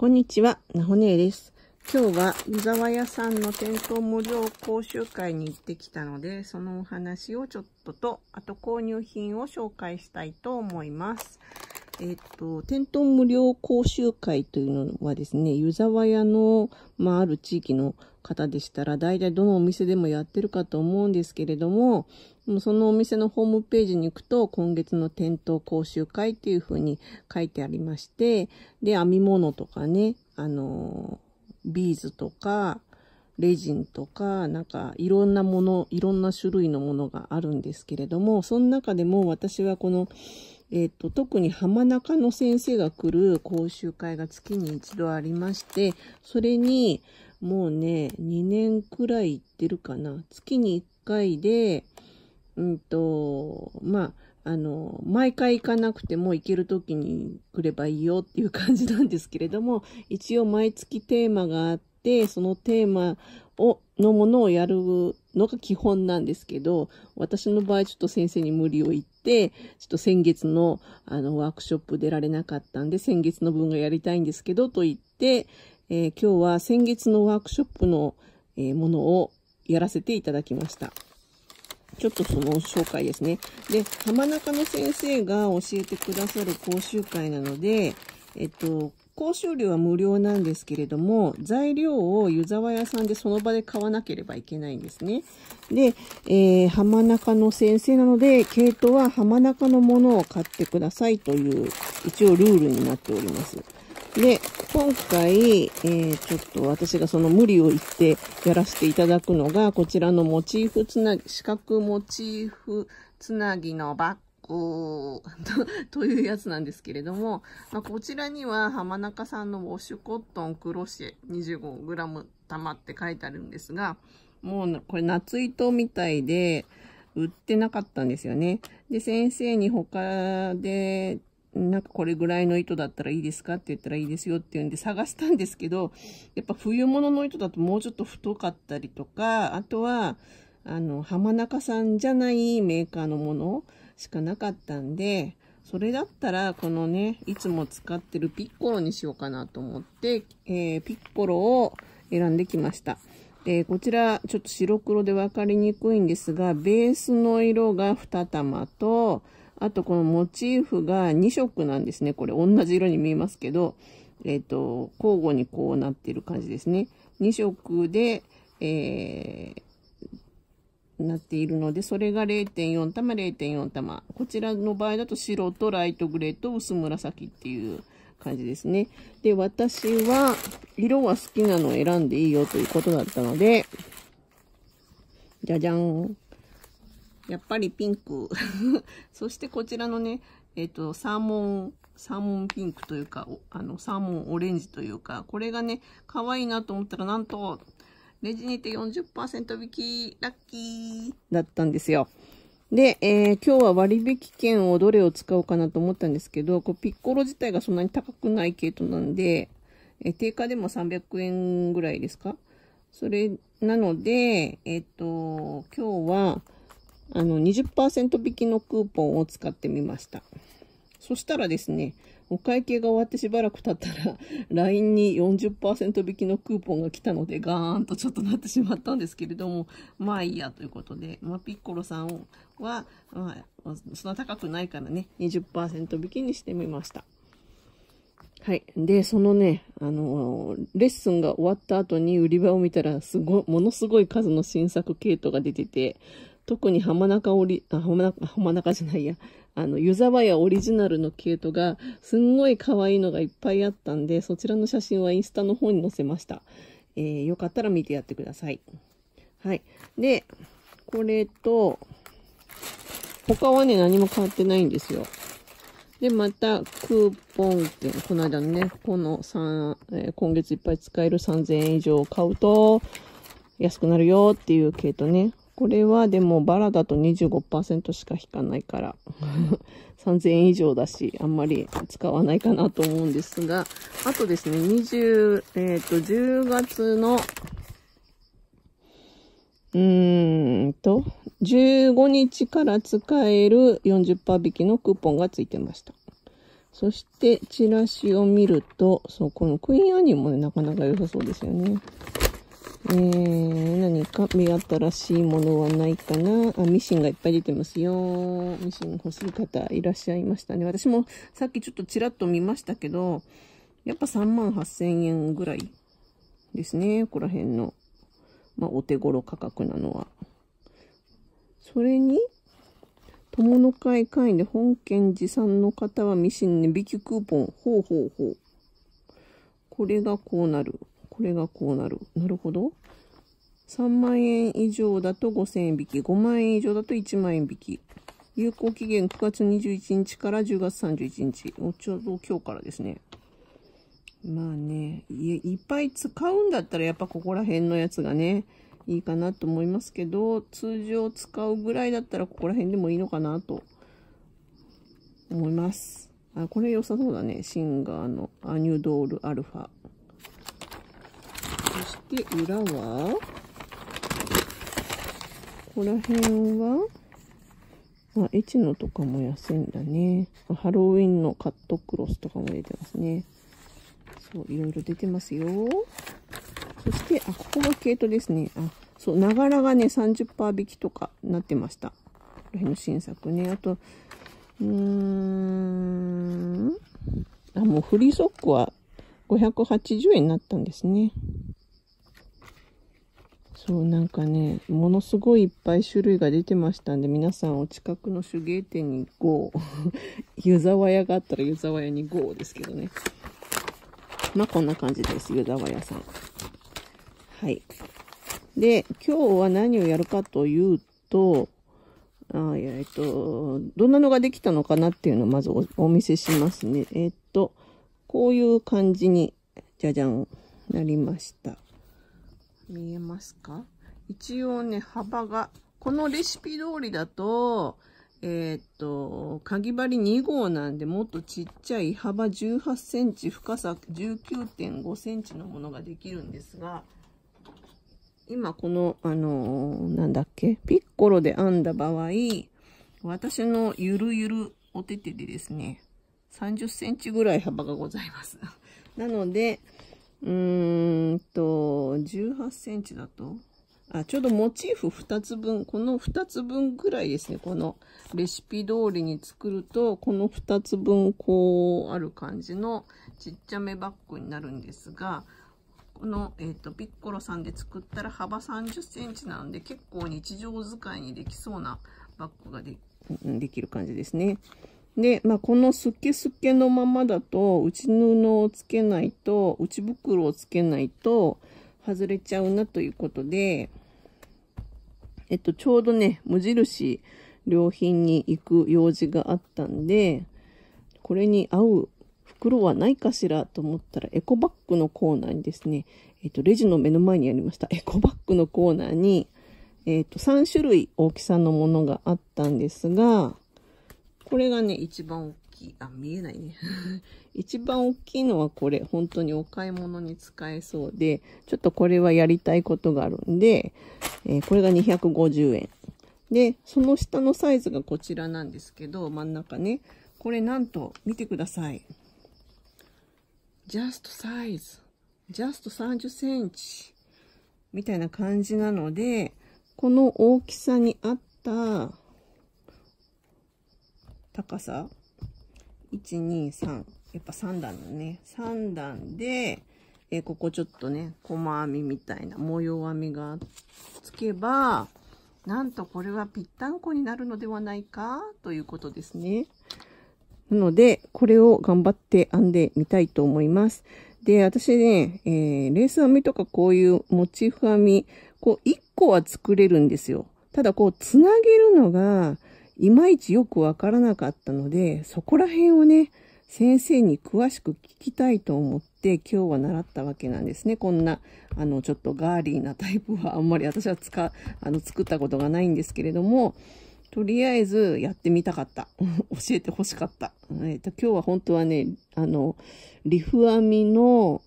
こんにちは、なほねえです。今日は湯沢屋さんの店頭無料講習会に行ってきたので、そのお話をちょっとと、あと購入品を紹介したいと思います。えっ、ー、と、店頭無料講習会というのはですね、湯沢屋の、まあ、ある地域の方でしたら、大体どのお店でもやってるかと思うんですけれども、そのお店のホームページに行くと、今月の店頭講習会っていうふうに書いてありまして、で、編み物とかね、あの、ビーズとか、レジンとか、なんかいろんなもの、いろんな種類のものがあるんですけれども、その中でも私はこの、えっ、ー、と、特に浜中の先生が来る講習会が月に一度ありまして、それに、もうね、2年くらい行ってるかな。月に1回で、うんと、まあ、あの、毎回行かなくても行ける時に来ればいいよっていう感じなんですけれども、一応毎月テーマがあって、、そのテーマを、のものをやるのが基本なんですけど、私の場合ちょっと先生に無理を言って、ちょっと先月のあのワークショップ出られなかったんで、先月の分がやりたいんですけど、と言って、えー、今日は先月のワークショップの、えー、ものをやらせていただきました。ちょっとその紹介ですね。で、浜中の先生が教えてくださる講習会なので、えっと、講習料は無料なんですけれども、材料を湯沢屋さんでその場で買わなければいけないんですね。で、えー、浜中の先生なので、毛糸は浜中のものを買ってくださいという、一応ルールになっております。で、今回、えー、ちょっと私がその無理を言ってやらせていただくのが、こちらのモチーフつなぎ、四角モチーフつなぎのバッグ。と、というやつなんですけれども、まあ、こちらには浜中さんのウォッシュコットンクロシェ 25g 玉って書いてあるんですが、もうこれ夏糸みたいで売ってなかったんですよね。で、先生に他で、なんかこれぐらいの糸だったらいいですかって言ったらいいですよっていうんで探したんですけど、やっぱ冬物の糸だともうちょっと太かったりとか、あとは、あの、浜中さんじゃないメーカーのものしかなかったんで、それだったら、このね、いつも使ってるピッコロにしようかなと思って、えー、ピッコロを選んできました。で、こちら、ちょっと白黒で分かりにくいんですが、ベースの色が2玉と、あとこのモチーフが2色なんですね。これ同じ色に見えますけど、えっ、ー、と、交互にこうなってる感じですね。2色で、えー、なっているので、それが0.4玉、0.4玉。こちらの場合だと白とライトグレーと薄紫っていう感じですね。で、私は、色は好きなのを選んでいいよということだったので、じゃじゃん。やっぱりピンク。そしてこちらのね、えっ、ー、と、サーモン、サーモンピンクというか、あの、サーモンオレンジというか、これがね、可愛いなと思ったら、なんと、レジにて40%引き、ラッキーだったんですよ。で、えー、今日は割引券をどれを使おうかなと思ったんですけど、こうピッコロ自体がそんなに高くない系統なんで、えー、定価でも300円ぐらいですかそれなので、えっ、ー、と、今日は、あの、20%引きのクーポンを使ってみました。そしたらですね、お会計が終わってしばらく経ったら、LINE に40%引きのクーポンが来たので、ガーンとちょっとなってしまったんですけれども、まあいいやということで、まあ、ピッコロさんは、まあ、そんな高くないからね、20%引きにしてみました。はい。で、そのね、あのー、レッスンが終わった後に売り場を見たら、すごい、ものすごい数の新作系統が出てて、特に浜中り、あ、浜中、浜中じゃないや、あの、湯沢屋オリジナルの毛糸が、すんごい可愛いのがいっぱいあったんで、そちらの写真はインスタの方に載せました。えー、よかったら見てやってください。はい。で、これと、他はね、何も変わってないんですよ。で、また、クーポン券、この間のね、この3、えー、今月いっぱい使える3000円以上を買うと、安くなるよっていう系とね、これはでもバラだと25%しか引かないから3000 円以上だし、あんまり使わないかなと思うんですが、あとですね、20、えっ、ー、と、10月の、うーんと、15日から使える40%引きのクーポンがついてました。そして、チラシを見ると、そう、このクイーンアニもね、なかなか良さそうですよね。えーか目新しいものはないかなあ、ミシンがいっぱい出てますよ。ミシン欲しい方いらっしゃいましたね。私もさっきちょっとちらっと見ましたけど、やっぱ3万8000円ぐらいですね。ここら辺の、まあ、お手頃価格なのは。それに、友の会会員で本県持参の方はミシン値引きクーポン。ほうほうほう。これがこうなる。これがこうなる。なるほど。3万円以上だと5000円引き、5万円以上だと1万円引き。有効期限9月21日から10月31日。ちょうど今日からですね。まあねい、いっぱい使うんだったらやっぱここら辺のやつがね、いいかなと思いますけど、通常使うぐらいだったらここら辺でもいいのかなと思います。あ、これ良さそうだね。シンガーのアニュドールアルファ。そして裏は、ここら辺は、あ、チノとかも安いんだね。ハロウィンのカットクロスとかも出てますね。そう、いろいろ出てますよ。そして、あ、ここが毛糸ですね。あ、そう、ながらがね、30%引きとかなってました。この辺の新作ね。あと、うーん。あ、もうフリーソックは580円になったんですね。そうなんかねものすごいいっぱい種類が出てましたんで皆さんお近くの手芸店にこう 湯沢屋があったら湯沢屋に GO ですけどねまあこんな感じです湯沢屋さんはいで今日は何をやるかというとあえっと、どんなのができたのかなっていうのをまずお見せしますね。えっと、こういう感じに、じゃじゃん、なりました。見えますか一応ね、幅が、このレシピ通りだと、えー、っと、かぎ針2号なんで、もっとちっちゃい幅18センチ、深さ19.5センチのものができるんですが、今この、あのー、なんだっけ、ピッコロで編んだ場合、私のゆるゆるお手手でですね、30センチぐらい幅がございます。なので、うーんと、18センチだと、あ、ちょうどモチーフ2つ分、この2つ分ぐらいですね。このレシピ通りに作ると、この2つ分こうある感じのちっちゃめバッグになるんですが、この、えっ、ー、と、ピッコロさんで作ったら幅30センチなので、結構日常使いにできそうなバッグがでできる感じですね。で、まあ、このすけすけのままだと、内布をつけないと、内袋をつけないと、外れちゃうなということで、えっと、ちょうどね、無印良品に行く用事があったんで、これに合う袋はないかしらと思ったら、エコバッグのコーナーにですね、えっと、レジの目の前にありました、エコバッグのコーナーに、えっと、3種類大きさのものがあったんですが、これがね、一番大きい。あ、見えないね。一番大きいのはこれ。本当にお買い物に使えそうで、ちょっとこれはやりたいことがあるんで、えー、これが250円。で、その下のサイズがこちらなんですけど、真ん中ね。これなんと、見てください。ジャストサイズ。ジャスト30センチ。みたいな感じなので、この大きさに合った、高さ、1、2、3。やっぱ3段だね。3段で、えここちょっとね、細編みみたいな模様編みがつけば、なんとこれはぴったんこになるのではないかということですね。なので、これを頑張って編んでみたいと思います。で、私ね、えー、レース編みとかこういうモチーフ編み、こう1個は作れるんですよ。ただこう、つなげるのが、いまいちよくわからなかったので、そこら辺をね、先生に詳しく聞きたいと思って今日は習ったわけなんですね。こんな、あの、ちょっとガーリーなタイプはあんまり私は使、あの、作ったことがないんですけれども、とりあえずやってみたかった。教えてほしかった。えっ、ー、と、今日は本当はね、あの、リフ編みの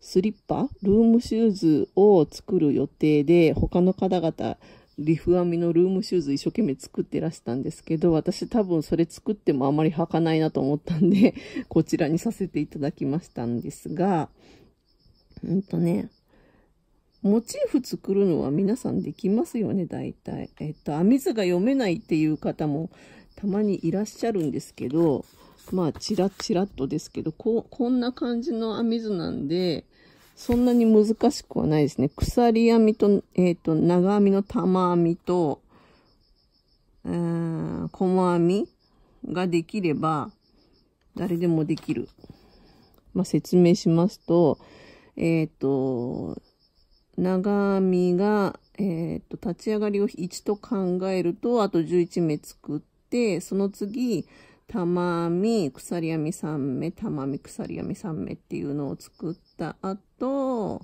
スリッパ、ルームシューズを作る予定で、他の方々、リフ編みのルームシューズ一生懸命作ってらしたんですけど、私多分それ作ってもあまり履かないなと思ったんで、こちらにさせていただきましたんですが、うんとね、モチーフ作るのは皆さんできますよね、大体。えっと、編み図が読めないっていう方もたまにいらっしゃるんですけど、まあ、チラチラっとですけど、こ、こんな感じの編み図なんで、そんなに難しくはないですね。鎖編みと、えっ、ー、と、長編みの玉編みと、えー、細編みができれば、誰でもできる。まあ、説明しますと、えっ、ー、と、長編みが、えっ、ー、と、立ち上がりを1と考えると、あと11目作って、その次、玉編み、鎖編み3目、玉編み鎖編み3目っていうのを作った後、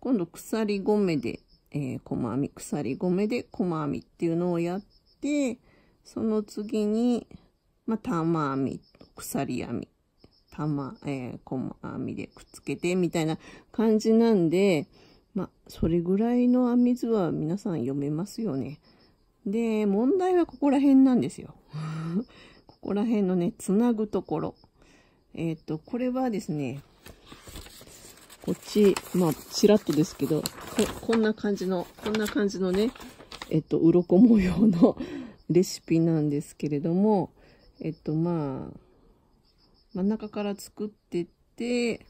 今度鎖5目で、えー、細編み、鎖5目で細編みっていうのをやって、その次に、まあ、玉編み、鎖編み、玉、えー、細編みでくっつけてみたいな感じなんで、まあ、それぐらいの編み図は皆さん読めますよね。で、問題はここら辺なんですよ。こら辺のね、つなぐところ。えっ、ー、と、これはですね、こっち、まあ、ちらっとですけど、こ、こんな感じの、こんな感じのね、えっ、ー、と、鱗模様の レシピなんですけれども、えっ、ー、と、まあ、真ん中から作ってって、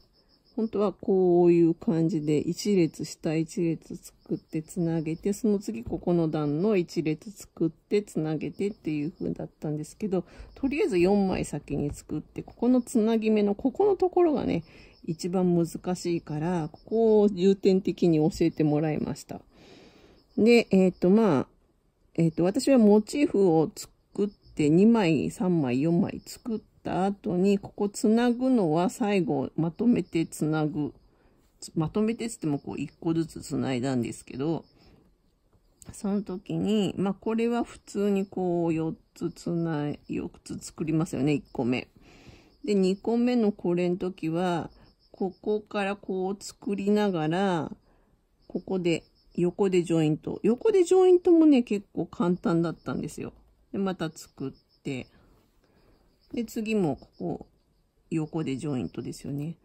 本当はこういう感じで1列下1列作ってつなげてその次ここの段の1列作ってつなげてっていう風だったんですけどとりあえず4枚先に作ってここのつなぎ目のここのところがね一番難しいからここを重点的に教えてもらいました。で、えっ、ー、とまあ、えっ、ー、と私はモチーフを作って2枚3枚4枚作ってた後に、ここつなぐのは最後まとめてつなぐ。まとめてつってもこう1個ずつつないだんですけど、その時に、まあこれは普通にこう4つつない、4つ作りますよね、1個目。で、2個目のこれの時は、ここからこう作りながら、ここで、横でジョイント。横でジョイントもね、結構簡単だったんですよ。で、また作って。で、次もここ、横でジョイントですよね。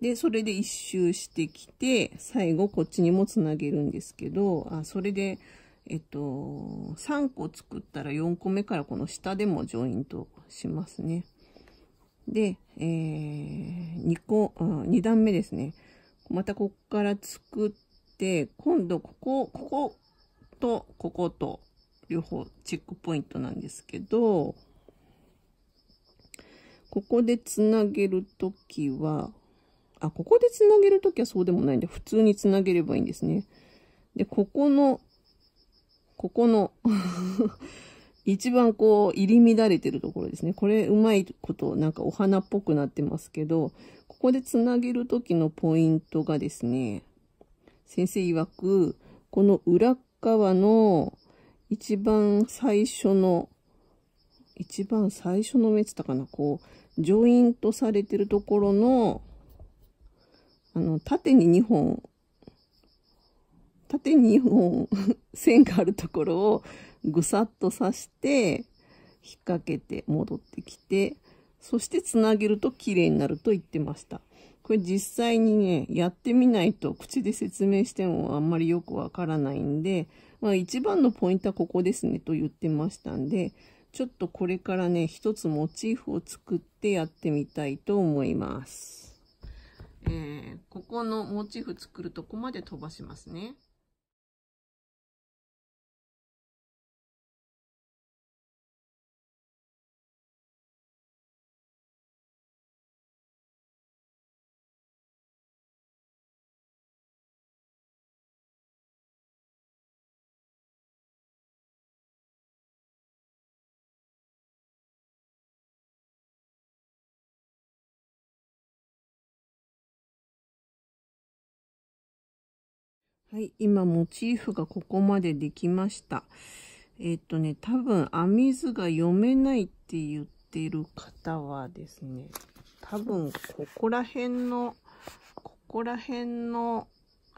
で、それで一周してきて、最後こっちにもつなげるんですけど、あ、それで、えっと、3個作ったら4個目からこの下でもジョイントしますね。で、えー、2個、2段目ですね。またこっから作って、今度ここ、ここと、ここと、両方チェックポイントなんですけど、ここでつなげるときは、あ、ここでつなげるときはそうでもないんで、普通につなげればいいんですね。で、ここの、ここの 一番こう、入り乱れてるところですね。これ、うまいこと、なんかお花っぽくなってますけど、ここでつなげるときのポイントがですね、先生曰く、この裏側の一番最初の、一番最初の目つったかな、こう、上院とされてるところの、あの、縦に2本、縦に2本線があるところをぐさっと刺して、引っ掛けて戻ってきて、そしてつなげると綺麗になると言ってました。これ実際にね、やってみないと口で説明してもあんまりよくわからないんで、まあ一番のポイントはここですねと言ってましたんで、ちょっとこれからね、一つモチーフを作ってやってみたいと思います。えー、ここのモチーフ作るとこまで飛ばしますね。はい、今モチーフがここまでできました。えっ、とね、多分編み図が読めないって言ってる方はですね、多分ここら辺の、ここら辺の、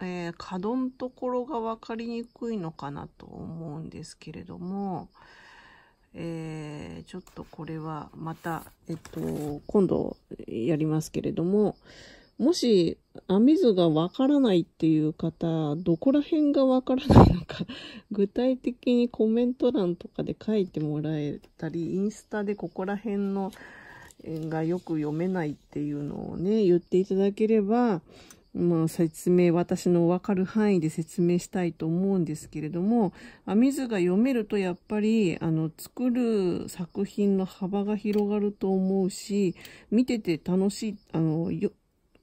えー、角のところが分かりにくいのかなと思うんですけれども、えー、ちょっとこれはまた、えっと、今度やりますけれども、もし、編み図がわからないっていう方、どこら辺がわからないのか具体的にコメント欄とかで書いてもらえたり、インスタでここら辺の、がよく読めないっていうのをね、言っていただければ、まあ、説明、私のわかる範囲で説明したいと思うんですけれども、編み図が読めるとやっぱり、あの、作る作品の幅が広がると思うし、見てて楽しい、あの、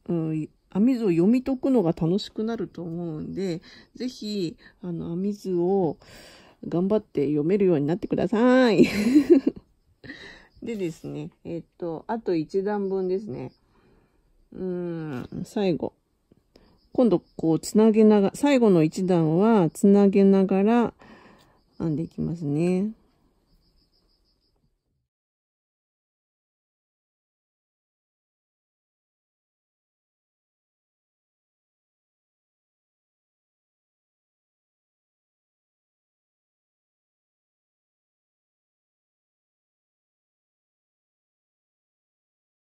うん、編み図を読み解くのが楽しくなると思うんで、ぜひ、あの、編み図を頑張って読めるようになってください。でですね、えっと、あと1段分ですね。うん、最後。今度、こう、つなげながら、最後の1段は、つなげながら編んでいきますね。